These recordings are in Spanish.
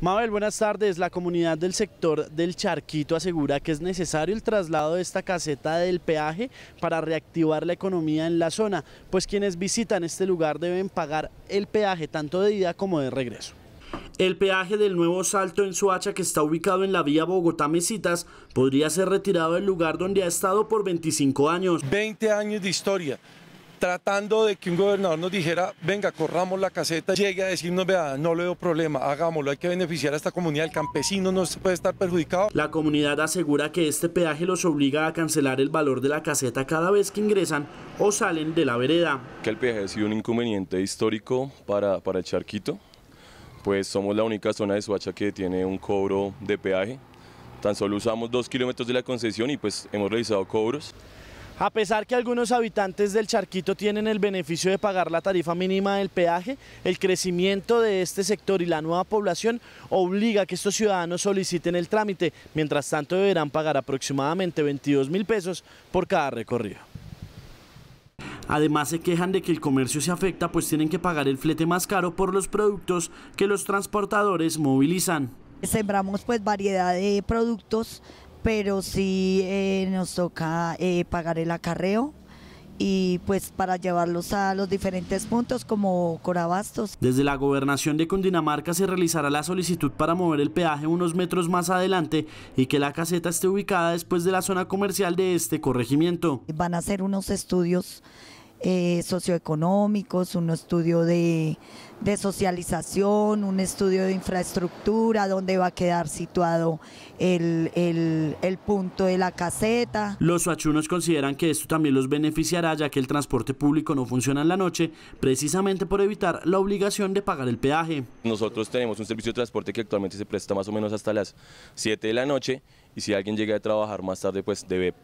Mabel, buenas tardes. La comunidad del sector del Charquito asegura que es necesario el traslado de esta caseta del peaje para reactivar la economía en la zona, pues quienes visitan este lugar deben pagar el peaje tanto de ida como de regreso. El peaje del nuevo salto en Suacha, que está ubicado en la vía Bogotá-Mesitas, podría ser retirado del lugar donde ha estado por 25 años. 20 años de historia tratando de que un gobernador nos dijera, venga, corramos la caseta, llegue a decirnos, vea, no le veo problema, hagámoslo, hay que beneficiar a esta comunidad, el campesino no se puede estar perjudicado. La comunidad asegura que este peaje los obliga a cancelar el valor de la caseta cada vez que ingresan o salen de la vereda. Que el peaje ha sido un inconveniente histórico para, para el charquito, pues somos la única zona de Suacha que tiene un cobro de peaje, tan solo usamos dos kilómetros de la concesión y pues hemos realizado cobros. A pesar que algunos habitantes del Charquito tienen el beneficio de pagar la tarifa mínima del peaje, el crecimiento de este sector y la nueva población obliga a que estos ciudadanos soliciten el trámite. Mientras tanto deberán pagar aproximadamente 22 mil pesos por cada recorrido. Además se quejan de que el comercio se afecta pues tienen que pagar el flete más caro por los productos que los transportadores movilizan. Sembramos pues variedad de productos pero sí eh, nos toca eh, pagar el acarreo y pues para llevarlos a los diferentes puntos como Corabastos. Desde la gobernación de Cundinamarca se realizará la solicitud para mover el peaje unos metros más adelante y que la caseta esté ubicada después de la zona comercial de este corregimiento. Van a hacer unos estudios eh, socioeconómicos, un estudio de, socialización, un estudio de infraestructura, dónde va a quedar situado el, punto de la caseta. Los suachunos consideran que esto también los beneficiará ya que el transporte público no funciona en la noche, precisamente por evitar la obligación de pagar el peaje. Nosotros tenemos un servicio de transporte que actualmente se presta más o menos hasta las 7 de la noche y si alguien llega a trabajar más tarde pues debe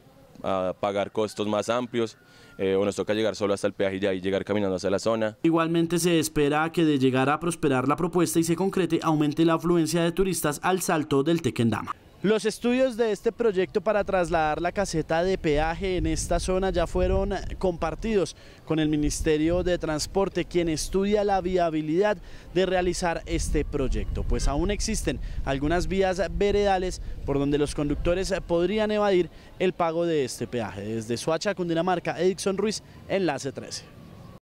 a pagar costos más amplios eh, o nos toca llegar solo hasta el peaje y de ahí llegar caminando hacia la zona. Igualmente se espera que de llegar a prosperar la propuesta y se concrete aumente la afluencia de turistas al salto del Tequendama. Los estudios de este proyecto para trasladar la caseta de peaje en esta zona ya fueron compartidos con el Ministerio de Transporte, quien estudia la viabilidad de realizar este proyecto, pues aún existen algunas vías veredales por donde los conductores podrían evadir el pago de este peaje. Desde Suacha, Cundinamarca, Edison Ruiz, Enlace 13.